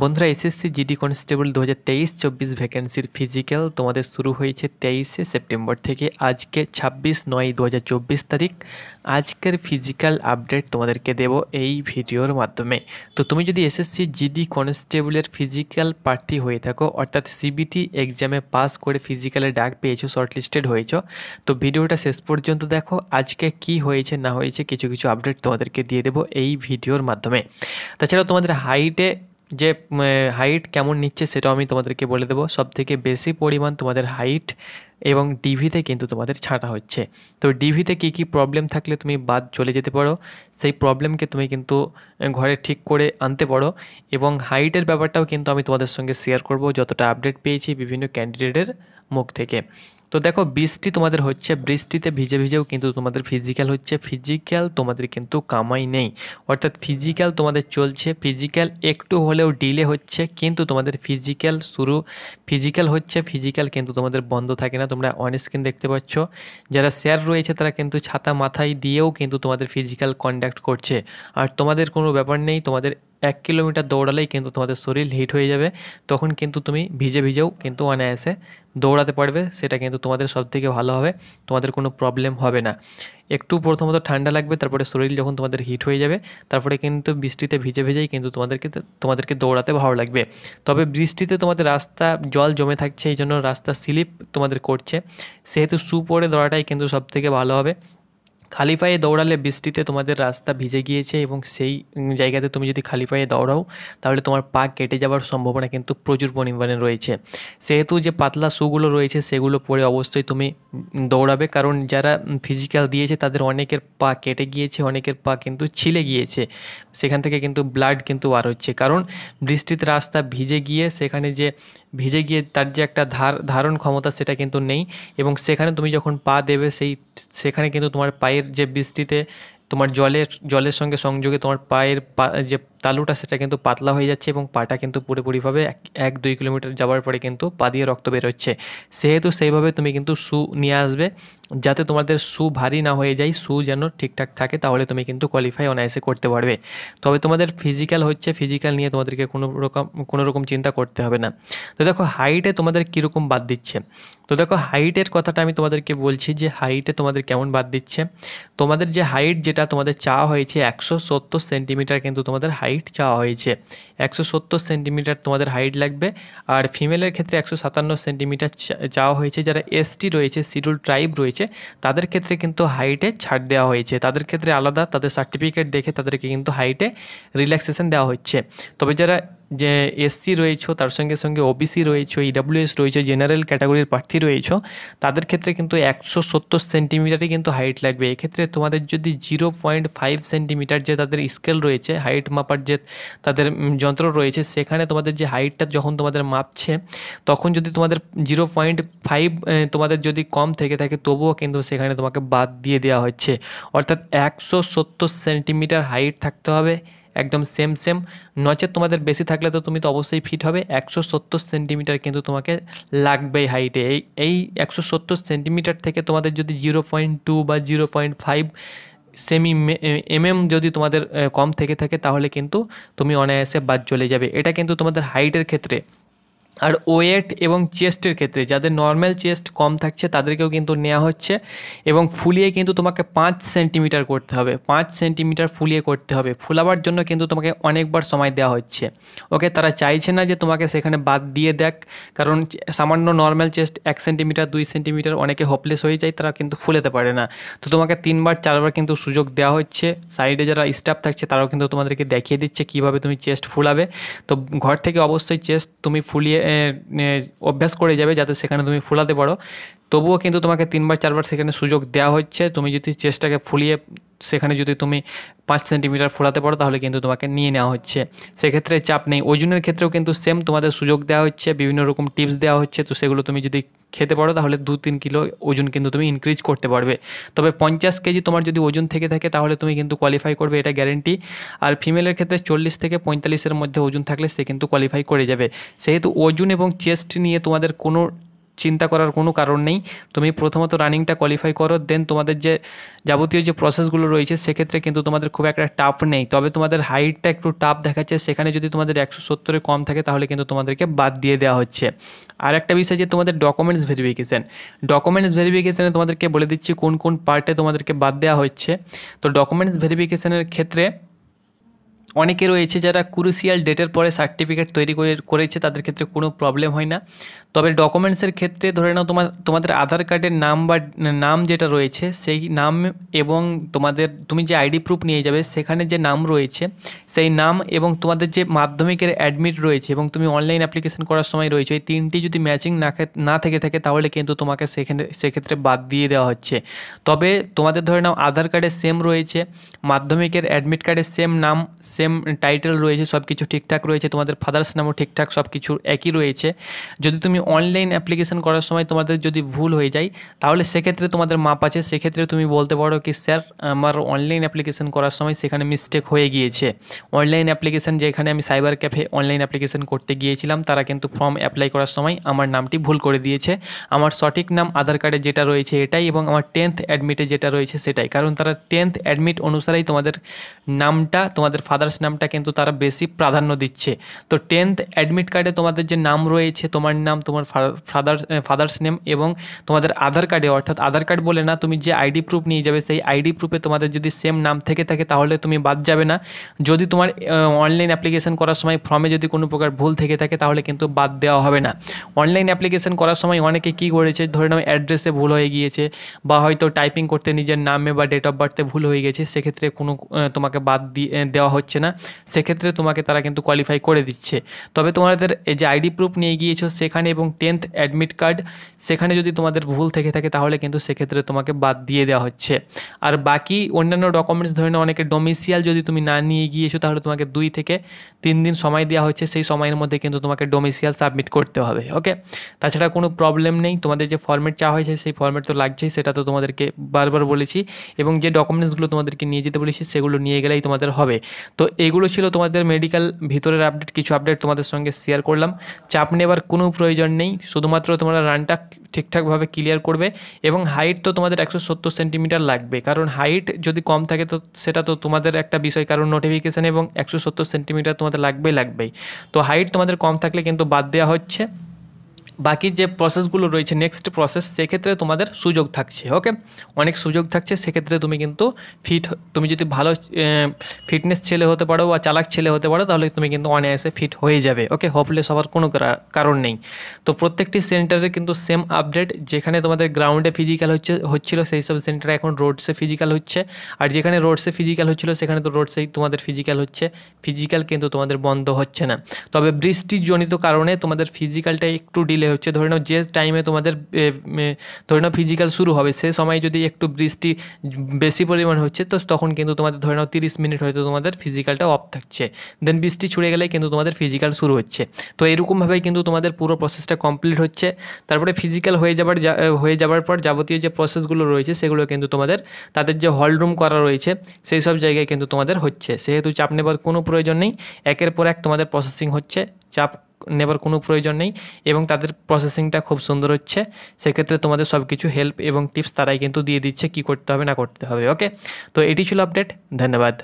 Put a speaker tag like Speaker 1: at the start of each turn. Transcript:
Speaker 1: বন্ধুরা SSC GD constable দু হাজার তেইশ চব্বিশ ভ্যাকেন্সির ফিজিক্যাল তোমাদের শুরু হয়েছে তেইশে সেপ্টেম্বর থেকে আজকে ছাব্বিশ নয় দু তারিখ আজকের ফিজিক্যাল আপডেট তোমাদেরকে দেব এই ভিডিওর মাধ্যমে তো তুমি যদি এসএসসি জিডি কনস্টেবলের ফিজিক্যাল প্রার্থী হয়ে থাকো অর্থাৎ সিবিটি এক্সামে পাস করে ফিজিক্যালে ডাক পেয়েছো শর্টলিস্টেড হয়েছ তো ভিডিওটা শেষ পর্যন্ত দেখো আজকে কি হয়েছে না হয়েছে কিছু কিছু আপডেট তোমাদেরকে দিয়ে দেব এই ভিডিওর মাধ্যমে তাছাড়াও তোমাদের হাইটে যে হাইট কেমন নিচ্ছে সেটাও আমি তোমাদেরকে বলে দেবো সব থেকে বেশি পরিমাণ তোমাদের হাইট এবং ডিভিতে কিন্তু তোমাদের ছাঁটা হচ্ছে তো ডিভিতে কী কী প্রবলেম থাকলে তুমি বাদ চলে যেতে পারো সেই প্রবলেমকে তুমি কিন্তু ঘরে ঠিক করে আনতে পারো এবং হাইটের ব্যাপারটাও কিন্তু আমি তোমাদের সঙ্গে শেয়ার করব যতটা আপডেট পেয়েছি বিভিন্ন ক্যান্ডিডেটের মুখ থেকে তো দেখো বৃষ্টি তোমাদের হচ্ছে বৃষ্টিতে ভিজে ভিজেও কিন্তু তোমাদের ফিজিক্যাল হচ্ছে ফিজিক্যাল তোমাদের কিন্তু কামাই নেই অর্থাৎ ফিজিক্যাল তোমাদের চলছে ফিজিক্যাল একটু হলেও ডিলে হচ্ছে কিন্তু তোমাদের ফিজিক্যাল শুরু ফিজিক্যাল হচ্ছে ফিজিক্যাল কিন্তু তোমাদের বন্ধ থাকে না তোমরা অন স্ক্রিন দেখতে পাচ্ছ যারা স্যার রয়েছে তারা কিন্তু ছাতা মাথায় দিয়েও কিন্তু তোমাদের ফিজিক্যাল কন্ডাক্ট করছে আর তোমাদের কোনো ব্যাপার নেই তোমাদের এক কিলোমিটার দৌড়ালেই কিন্তু তোমাদের শরীর হিট হয়ে যাবে তখন কিন্তু তুমি ভিজে ভিজেও কিন্তু অনায়াসে দৌড়াতে পারবে সেটা কিন্তু তোমাদের সব থেকে ভালো হবে তোমাদের কোনো প্রবলেম হবে না একটু প্রথমত ঠান্ডা লাগবে তারপরে শরীর যখন তোমাদের হিট হয়ে যাবে তারপরে কিন্তু বৃষ্টিতে ভিজে ভিজেই কিন্তু তোমাদেরকে তোমাদেরকে দৌড়াতে ভালো লাগবে তবে বৃষ্টিতে তোমাদের রাস্তা জল জমে থাকছে এই জন্য রাস্তা স্লিপ তোমাদের করছে সেহেতু সু পরে দৌড়াটাই কিন্তু সব থেকে ভালো হবে খালি পায়ে দৌড়ালে বৃষ্টিতে তোমাদের রাস্তা ভিজে গিয়েছে এবং সেই জায়গাতে তুমি যদি খালি পায়ে দৌড়াও তাহলে তোমার পা কেটে যাওয়ার সম্ভাবনা কিন্তু প্রচুর পরিমাণে রয়েছে সেহেতু যে পাতলা শুগুলো রয়েছে সেগুলো পরে অবশ্যই তুমি দৌড়াবে কারণ যারা ফিজিক্যাল দিয়েছে তাদের অনেকের পা কেটে গিয়েছে অনেকের পা কিন্তু ছিলে গিয়েছে সেখান থেকে কিন্তু ব্লাড কিন্তু বার হচ্ছে কারণ বৃষ্টিতে রাস্তা ভিজে গিয়ে সেখানে যে ভিজে গিয়ে তার যে একটা ধার ধারণ ক্ষমতা সেটা কিন্তু নেই এবং সেখানে তুমি যখন পা দেবে সেই সেখানে কিন্তু তোমার পায়ের যে বৃষ্টিতে তোমার জলের জলের সঙ্গে সংযোগে তোমার পায়ের যে তালুটা সেটা কিন্তু পাতলা হয়ে যাচ্ছে এবং পাটা কিন্তু পুরোপুরিভাবে এক দুই কিলোমিটার যাওয়ার পরে কিন্তু পা দিয়ে রক্ত বেরোচ্ছে সেহেতু সেইভাবে তুমি কিন্তু সু নিয়ে আসবে যাতে তোমাদের শু ভারী না হয়ে যায় সু যেন ঠিকঠাক থাকে তাহলে তুমি কিন্তু কোয়ালিফাই অনায়াসে করতে পারবে তবে তোমাদের ফিজিক্যাল হচ্ছে ফিজিক্যাল নিয়ে তোমাদেরকে কোনো রকম কোনো রকম চিন্তা করতে হবে না তো দেখো হাইটে তোমাদের কীরকম বাদ দিচ্ছে তো দেখো হাইটের কথাটা আমি তোমাদেরকে বলছি যে হাইটে তোমাদের কেমন বাদ দিচ্ছে তোমাদের যে হাইট যেটা তোমাদের চা হয়েছে একশো সত্তর সেন্টিমিটার কিন্তু তোমাদের হাইট হাইট চাওয়া হয়েছে একশো সত্তর সেন্টিমিটার তোমাদের হাইট লাগবে আর ফিমেলের ক্ষেত্রে একশো সাতান্ন সেন্টিমিটার চাওয়া হয়েছে যারা এসটি রয়েছে শিডিউল ট্রাইব রয়েছে তাদের ক্ষেত্রে কিন্তু হাইটে ছাড় দেওয়া হয়েছে তাদের ক্ষেত্রে আলাদা তাদের সার্টিফিকেট দেখে তাদেরকে কিন্তু হাইটে রিল্যাক্সেশন দেওয়া হচ্ছে তবে যারা যে এসসি রয়েছ তার সঙ্গে সঙ্গে ওবিসি রয়েছ ইডাব্লিউএস রয়েছে জেনারেল ক্যাটাগরির প্রার্থী রয়েছ তাদের ক্ষেত্রে কিন্তু একশো সত্তর সেন্টিমিটারই কিন্তু হাইট লাগবে এক্ষেত্রে তোমাদের যদি জিরো পয়েন্ট ফাইভ সেন্টিমিটার যে তাদের স্কেল রয়েছে হাইট মাপার যে তাদের যন্ত্র রয়েছে সেখানে তোমাদের যে হাইটটা যখন তোমাদের মাপছে তখন যদি তোমাদের জিরো পয়েন্ট ফাইভ তোমাদের যদি কম থেকে থাকে তবুও কিন্তু সেখানে তোমাকে বাদ দিয়ে দেওয়া হচ্ছে অর্থাৎ একশো সত্তর সেন্টিমিটার হাইট থাকতে হবে একদম সেম সেম নচেত তোমাদের বেশি থাকলে তো তুমি তো অবশ্যই ফিট হবে একশো সত্তর সেন্টিমিটার কিন্তু তোমাকে লাগবেই হাইটে এই এই একশো সত্তর সেন্টিমিটার থেকে তোমাদের যদি জিরো পয়েন্ট টু বা জিরো পয়েন্ট ফাইভ সেমি এমএম যদি তোমাদের কম থেকে থাকে তাহলে কিন্তু তুমি অনায়াসে বাদ চলে যাবে এটা কিন্তু তোমাদের হাইটের ক্ষেত্রে আর ওয়েট এবং চেস্টের ক্ষেত্রে যাদের নর্মাল চেস্ট কম থাকছে তাদেরকেও কিন্তু নেওয়া হচ্ছে এবং ফুলিয়ে কিন্তু তোমাকে পাঁচ সেন্টিমিটার করতে হবে পাঁচ সেন্টিমিটার ফুলিয়ে করতে হবে ফুলাবার জন্য কিন্তু তোমাকে অনেকবার সময় দেওয়া হচ্ছে ওকে তারা চাইছে না যে তোমাকে সেখানে বাদ দিয়ে দেখ কারণ সামান্য নর্মাল চেস্ট এক সেন্টিমিটার দুই সেন্টিমিটার অনেকে হোপলেস হয়ে যায় তারা কিন্তু ফুলেতে পারে না তো তোমাকে তিনবার চারবার কিন্তু সুযোগ দেওয়া হচ্ছে সাইডে যারা স্টাফ থাকছে তারাও কিন্তু তোমাদেরকে দেখিয়ে দিচ্ছে কিভাবে তুমি চেস্ট ফুলাবে তো ঘর থেকে অবশ্যই চেস্ট তুমি ফুলিয়ে অভ্যাস করে যাবে যাতে সেখানে তুমি ফোলাতে পারো তবুও কিন্তু তোমাকে তিনবার চারবার সেখানে সুযোগ দেওয়া হচ্ছে তুমি যদি চেষ্টাকে ফুলিয়ে সেখানে যদি তুমি পাঁচ সেন্টিমিটার ফোলাতে পারো তাহলে কিন্তু তোমাকে নিয়ে নেওয়া হচ্ছে সেক্ষেত্রে চাপ নেই ওজনের ক্ষেত্রেও কিন্তু সেম তোমাদের সুযোগ দেওয়া হচ্ছে বিভিন্ন রকম টিপস দেওয়া হচ্ছে তো সেগুলো তুমি যদি খেতে পারো তাহলে দু তিন কিলো ওজন কিন্তু তুমি ইনক্রিজ করতে পারবে তবে পঞ্চাশ কেজি তোমার যদি ওজন থেকে থাকে তাহলে তুমি কিন্তু কোয়ালিফাই করবে এটা গ্যারেন্টি আর ফিমেলের ক্ষেত্রে চল্লিশ থেকে পঁয়তাল্লিশের মধ্যে ওজন থাকলে সে কিন্তু কোয়ালিফাই করে যাবে সেহেতু ওজন এবং চেস্ট নিয়ে তোমাদের কোনো চিন্তা করার কোনো কারণ নেই তুমি প্রথমত রানিংটা কোয়ালিফাই করো দেন তোমাদের যে যাবতীয় যে প্রসেসগুলো রয়েছে সেক্ষেত্রে কিন্তু তোমাদের খুব একটা টাফ নেই তবে তোমাদের হাইটটা একটু টাফ দেখাচ্ছে সেখানে যদি তোমাদের একশো সত্তরে কম থাকে তাহলে কিন্তু তোমাদেরকে বাদ দিয়ে দেওয়া হচ্ছে আর একটা বিষয় যে তোমাদের ডকুমেন্টস ভেরিফিকেশান ডকুমেন্টস ভেরিফিকেশানে তোমাদেরকে বলে দিচ্ছি কোন কোন পার্টে তোমাদেরকে বাদ দেওয়া হচ্ছে তো ডকুমেন্টস ভেরিফিকেশানের ক্ষেত্রে অনেকে রয়েছে যারা ক্রুসিয়াল ডেটের পরে সার্টিফিকেট তৈরি করেছে তাদের ক্ষেত্রে কোনো প্রবলেম হয় না তবে ডকুমেন্টসের ক্ষেত্রে ধরে নাও তোমার তোমাদের আধার কার্ডের নাম বা নাম যেটা রয়েছে সেই নাম এবং তোমাদের তুমি যে আইডি প্রুফ নিয়ে যাবে সেখানে যে নাম রয়েছে সেই নাম এবং তোমাদের যে মাধ্যমিকের অ্যাডমিট রয়েছে এবং তুমি অনলাইন অ্যাপ্লিকেশন করার সময় রয়েছে এই তিনটি যদি ম্যাচিং না না থেকে থাকে তাহলে কিন্তু তোমাকে সেখানে সেক্ষেত্রে বাদ দিয়ে দেওয়া হচ্ছে তবে তোমাদের ধরে নাও আধার কার্ডে সেম রয়েছে মাধ্যমিকের অ্যাডমিট কার্ডের সেম নাম সেম টাইটেল রয়েছে সব কিছু ঠিকঠাক রয়েছে তোমাদের ফাদার্স নামও ঠিকঠাক সব কিছু একই রয়েছে যদি তুমি অনলাইন অ্যাপ্লিকেশন করার সময় তোমাদের যদি ভুল হয়ে যায় তাহলে সেক্ষেত্রে তোমাদের মাপ আছে সেক্ষেত্রে তুমি বলতে পারো কি স্যার আমার অনলাইন অ্যাপ্লিকেশন করার সময় সেখানে মিস্টেক হয়ে গিয়েছে অনলাইন অ্যাপ্লিকেশন যেখানে আমি সাইবার ক্যাফে অনলাইন অ্যাপ্লিকেশন করতে গিয়েছিলাম তারা কিন্তু ফর্ম অ্যাপ্লাই করার সময় আমার নামটি ভুল করে দিয়েছে আমার সঠিক নাম আধার কার্ডে যেটা রয়েছে এটাই এবং আমার টেন্থ অ্যাডমিটে যেটা রয়েছে সেটাই কারণ তারা টেন্থ অ্যাডমিট অনুসারেই তোমাদের নামটা তোমাদের ফাদার ফার্স্ট নামটা কিন্তু তারা বেশি প্রাধান্য দিচ্ছে তো টেন্থ অ্যাডমিট কার্ডে তোমাদের যে নাম রয়েছে তোমার নাম তোমার ফাদার ফাদার্স নেম এবং তোমাদের আধার কার্ডে অর্থাৎ আধার কার্ড বলে না তুমি যে আইডি প্রুফ নিয়ে যাবে সেই আইডি প্রুফে তোমাদের যদি সেম নাম থেকে থাকে তাহলে তুমি বাদ যাবে না যদি তোমার অনলাইন অ্যাপ্লিকেশন করার সময় ফর্মে যদি কোনো প্রকার ভুল থেকে থাকে তাহলে কিন্তু বাদ দেওয়া হবে না অনলাইন অ্যাপ্লিকেশন করার সময় অনেকে কি করেছে ধরে নাও অ্যাড্রেসে ভুল হয়ে গিয়েছে বা হয়তো টাইপিং করতে নিজের নামে বা ডেট অফ বার্থে ভুল হয়ে গেছে সেক্ষেত্রে কোনো তোমাকে বাদ দিয়ে দেওয়া হচ্ছে না সেক্ষেত্রে তোমাকে তারা কিন্তু কোয়ালিফাই করে দিচ্ছে তবে তোমাদের এই যে আইডি প্রুফ নিয়ে গিয়েছো সেখানে এবং টেন্থ অ্যাডমিট কার্ড সেখানে যদি তোমাদের ভুল থেকে থাকে তাহলে কিন্তু সেক্ষেত্রে তোমাকে বাদ দিয়ে দেওয়া হচ্ছে আর বাকি অন্যান্য ডকুমেন্টস ধরে নাও অনেকে ডোমিসিয়াল যদি তুমি না নিয়ে গিয়েছো তাহলে তোমাকে দুই থেকে তিন দিন সময় দেওয়া হচ্ছে সেই সময়ের মধ্যে কিন্তু তোমাকে ডোমিসিয়াল সাবমিট করতে হবে ওকে তাছাড়া কোনো প্রবলেম নেই তোমাদের যে ফর্মেট চাওয়া হয়েছে সেই ফর্মেট তো লাগছেই সেটা তো তোমাদেরকে বারবার বলেছি এবং যে ডকুমেন্টসগুলো তোমাদেরকে নিয়ে যেতে বলেছি সেগুলো নিয়ে গেলেই তোমাদের হবে তো এগুলো ছিল তোমাদের মেডিকেল ভিতরের আপডেট কিছু আপডেট তোমাদের সঙ্গে শেয়ার করলাম চাপ নেবার কোনো প্রয়োজন নেই শুধুমাত্র তোমরা রানটা ঠিকঠাকভাবে ক্লিয়ার করবে এবং হাইট তো তোমাদের একশো সত্তর সেন্টিমিটার লাগবে কারণ হাইট যদি কম থাকে তো সেটা তো তোমাদের একটা বিষয় কারণ নোটিফিকেশান এবং একশো সত্তর সেন্টিমিটার তোমাদের লাগবেই লাগবেই তো হাইট তোমাদের কম থাকলে কিন্তু বাদ দেওয়া হচ্ছে বাকি যে প্রসেসগুলো রয়েছে নেক্সট প্রসেস সেক্ষেত্রে তোমাদের সুযোগ থাকছে ওকে অনেক সুযোগ থাকছে সেক্ষেত্রে তুমি কিন্তু ফিট তুমি যদি ভালো ফিটনেস ছেলে হতে পারো বা চালাক ছেলে হতে পারো তাহলে তুমি কিন্তু অনায়াসে ফিট হয়ে যাবে ওকে হোপলেস হওয়ার কোনো কারণ নেই তো প্রত্যেকটি সেন্টারে কিন্তু সেম আপডেট যেখানে তোমাদের গ্রাউন্ডে ফিজিক্যাল হচ্ছে হচ্ছিলো সেই সব সেন্টারে এখন রোডসে ফিজিক্যাল হচ্ছে আর যেখানে রোডসে ফিজিক্যাল হচ্ছিলো সেখানে তো রোডসেই তোমাদের ফিজিক্যাল হচ্ছে ফিজিক্যাল কিন্তু তোমাদের বন্ধ হচ্ছে না তবে বৃষ্টির জনিত কারণে তোমাদের ফিজিক্যালটা একটু ডিলে হচ্ছে ধরে নাও যে টাইমে তোমাদের ধরে নাও ফিজিক্যাল শুরু হবে সে সময় যদি একটু বৃষ্টি বেশি পরিমাণ হচ্ছে তো তখন কিন্তু তোমাদের ধরে নাও তিরিশ মিনিট হয়তো তোমাদের ফিজিক্যালটা অফ থাকছে দেন বৃষ্টি ছুড়ে গেলে কিন্তু তোমাদের ফিজিক্যাল শুরু হচ্ছে তো এরকমভাবেই কিন্তু তোমাদের পুরো প্রসেসটা কমপ্লিট হচ্ছে তারপরে ফিজিক্যাল হয়ে যাবার হয়ে যাবার পর যাবতীয় যে প্রসেসগুলো রয়েছে সেগুলো কিন্তু তোমাদের তাদের যে হল রুম করা রয়েছে সেই সব জায়গায় কিন্তু তোমাদের হচ্ছে সেহেতু চাপ নেবার কোনো প্রয়োজন নেই একের পর এক তোমাদের প্রসেসিং হচ্ছে চাপ নেবার কোনো প্রয়োজন নেই এবং তাদের প্রসেসিংটা খুব সুন্দর হচ্ছে সেক্ষেত্রে তোমাদের সব কিছু হেল্প এবং টিপস তারাই কিন্তু দিয়ে দিচ্ছে কি করতে হবে না করতে হবে ওকে তো এটি ছিল আপডেট ধন্যবাদ